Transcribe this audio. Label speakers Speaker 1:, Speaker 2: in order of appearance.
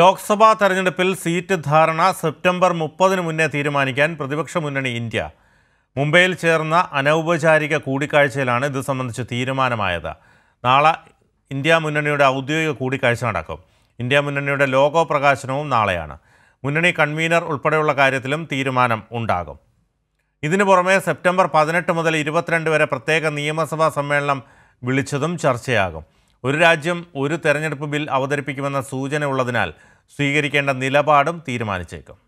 Speaker 1: ലോക്സഭാ തെരഞ്ഞെടുപ്പിൽ സീറ്റ് ധാരണ സെപ്റ്റംബർ മുപ്പതിന് മുന്നേ തീരുമാനിക്കാൻ പ്രതിപക്ഷ മുന്നണി ഇന്ത്യ മുംബൈയിൽ ചേർന്ന അനൗപചാരിക കൂടിക്കാഴ്ചയിലാണ് ഇത് സംബന്ധിച്ച് തീരുമാനമായത് നാളെ ഇന്ത്യ മുന്നണിയുടെ ഔദ്യോഗിക കൂടിക്കാഴ്ച നടക്കും ഇന്ത്യ മുന്നണിയുടെ ലോഗോ പ്രകാശനവും നാളെയാണ് മുന്നണി കൺവീനർ ഉൾപ്പെടെയുള്ള കാര്യത്തിലും തീരുമാനം ഉണ്ടാകും ഇതിനു പുറമെ സെപ്റ്റംബർ പതിനെട്ട് മുതൽ ഇരുപത്തിരണ്ട് വരെ പ്രത്യേക നിയമസഭാ സമ്മേളനം വിളിച്ചതും ചർച്ചയാകും ഒരു രാജ്യം ഒരു തെരഞ്ഞെടുപ്പ് ബിൽ അവതരിപ്പിക്കുമെന്ന സൂചന ഉള്ളതിനാൽ സ്വീകരിക്കേണ്ട നിലപാടും തീരുമാനിച്ചേക്കും